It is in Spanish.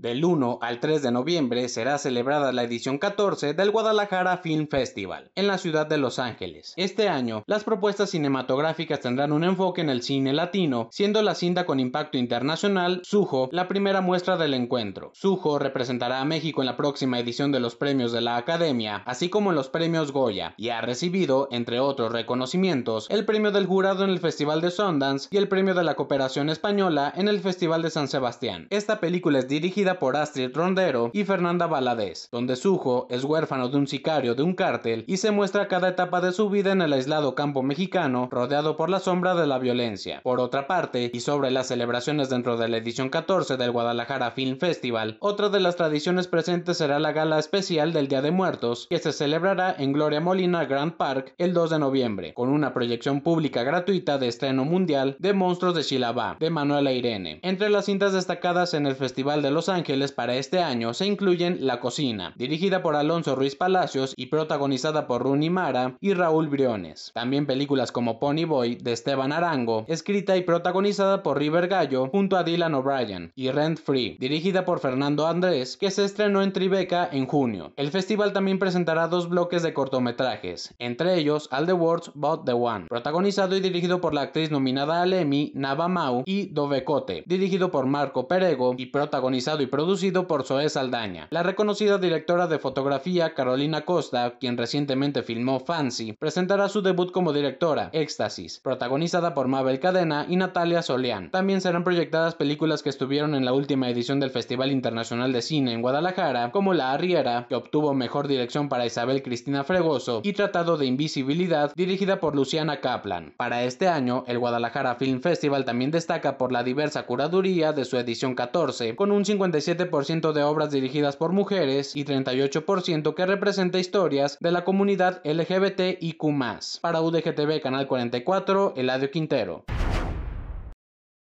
Del 1 al 3 de noviembre será celebrada la edición 14 del Guadalajara Film Festival en la ciudad de Los Ángeles. Este año, las propuestas cinematográficas tendrán un enfoque en el cine latino, siendo la cinta con impacto internacional Sujo la primera muestra del encuentro. Sujo representará a México en la próxima edición de los premios de la Academia, así como en los premios Goya, y ha recibido, entre otros reconocimientos, el premio del jurado en el Festival de Sundance y el premio de la Cooperación Española en el Festival de San Sebastián. Esta película es dirigida por Astrid Rondero y Fernanda Valadez, donde Sujo es huérfano de un sicario de un cártel y se muestra cada etapa de su vida en el aislado campo mexicano, rodeado por la sombra de la violencia. Por otra parte, y sobre las celebraciones dentro de la edición 14 del Guadalajara Film Festival, otra de las tradiciones presentes será la gala especial del Día de Muertos, que se celebrará en Gloria Molina Grand Park el 2 de noviembre, con una proyección pública gratuita de estreno mundial de Monstruos de Shilabá de Manuela Irene. Entre las cintas destacadas en el Festival de Los Ángeles, para este año se incluyen La Cocina, dirigida por Alonso Ruiz Palacios y protagonizada por Rooney Mara y Raúl Briones. También películas como Pony Boy de Esteban Arango, escrita y protagonizada por River Gallo junto a Dylan O'Brien, y Rent Free, dirigida por Fernando Andrés, que se estrenó en Tribeca en junio. El festival también presentará dos bloques de cortometrajes, entre ellos All the Words But the One, protagonizado y dirigido por la actriz nominada Alemi Emmy, Nava Mau, y Dovecote, dirigido por Marco Perego y protagonizado y producido por Zoé Saldaña. La reconocida directora de fotografía Carolina Costa, quien recientemente filmó Fancy, presentará su debut como directora, Éxtasis, protagonizada por Mabel Cadena y Natalia Solián. También serán proyectadas películas que estuvieron en la última edición del Festival Internacional de Cine en Guadalajara, como La Arriera, que obtuvo mejor dirección para Isabel Cristina Fregoso, y Tratado de Invisibilidad, dirigida por Luciana Kaplan. Para este año, el Guadalajara Film Festival también destaca por la diversa curaduría de su edición 14, con un 55 37% de obras dirigidas por mujeres y 38% que representa historias de la comunidad LGBT y LGBTIQ+. Para UDGTV Canal 44, Eladio Quintero.